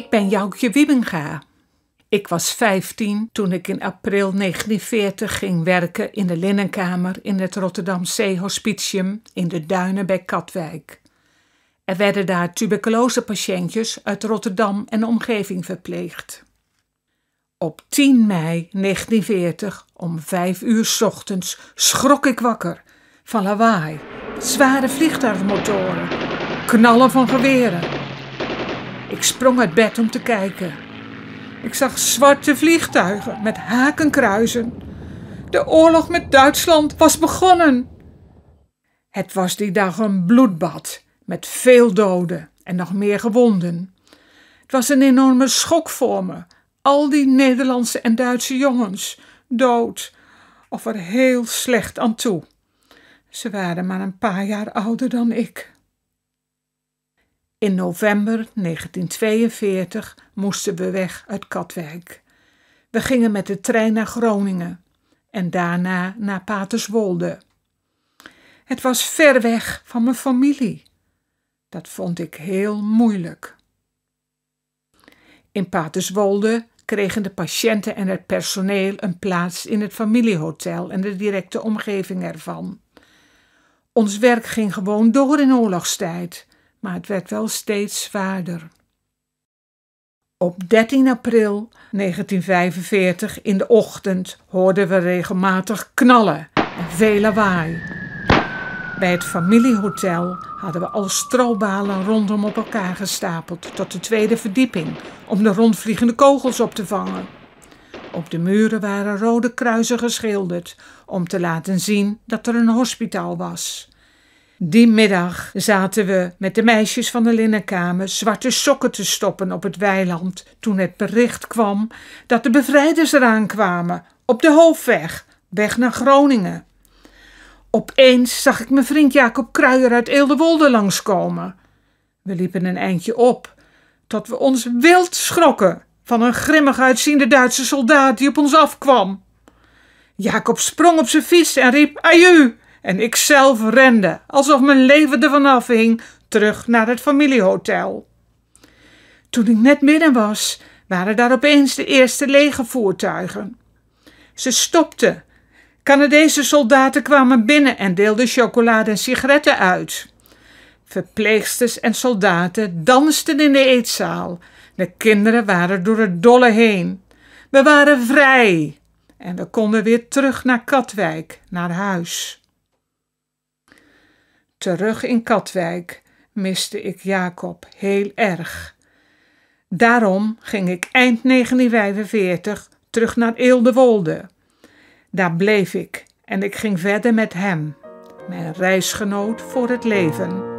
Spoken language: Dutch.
Ik ben Joukje Wiebinga. Ik was 15 toen ik in april 1940 ging werken in de linnenkamer in het Rotterdam Hospitium in de Duinen bij Katwijk. Er werden daar tuberculosepatiëntjes uit Rotterdam en omgeving verpleegd. Op 10 mei 1940 om 5 uur s ochtends schrok ik wakker van lawaai, zware vliegtuigmotoren, knallen van geweren ik sprong uit bed om te kijken. Ik zag zwarte vliegtuigen met hakenkruizen. De oorlog met Duitsland was begonnen. Het was die dag een bloedbad met veel doden en nog meer gewonden. Het was een enorme schok voor me. Al die Nederlandse en Duitse jongens dood of er heel slecht aan toe. Ze waren maar een paar jaar ouder dan ik. In november 1942 moesten we weg uit Katwijk. We gingen met de trein naar Groningen en daarna naar Paterswolde. Het was ver weg van mijn familie. Dat vond ik heel moeilijk. In Paterswolde kregen de patiënten en het personeel een plaats in het familiehotel en de directe omgeving ervan. Ons werk ging gewoon door in oorlogstijd maar het werd wel steeds zwaarder. Op 13 april 1945 in de ochtend hoorden we regelmatig knallen en veel lawaai. Bij het familiehotel hadden we al strobalen rondom op elkaar gestapeld tot de tweede verdieping om de rondvliegende kogels op te vangen. Op de muren waren rode kruisen geschilderd om te laten zien dat er een hospitaal was. Die middag zaten we met de meisjes van de linnenkamer zwarte sokken te stoppen op het weiland toen het bericht kwam dat de bevrijders eraan kwamen op de hoofdweg, weg naar Groningen. Opeens zag ik mijn vriend Jacob Kruijer uit Eeldewolde langskomen. We liepen een eindje op, tot we ons wild schrokken van een grimmig uitziende Duitse soldaat die op ons afkwam. Jacob sprong op zijn fiets en riep: Aju! en ik zelf rende, alsof mijn leven ervan afhing, terug naar het familiehotel. Toen ik net binnen was, waren daar opeens de eerste legervoertuigen. Ze stopten. Canadese soldaten kwamen binnen en deelden chocolade en sigaretten uit. Verpleegsters en soldaten dansten in de eetzaal. De kinderen waren door het dolle heen. We waren vrij en we konden weer terug naar Katwijk, naar huis. Terug in Katwijk miste ik Jacob heel erg. Daarom ging ik eind 1945 terug naar Eeldewolde. Daar bleef ik en ik ging verder met hem, mijn reisgenoot voor het leven.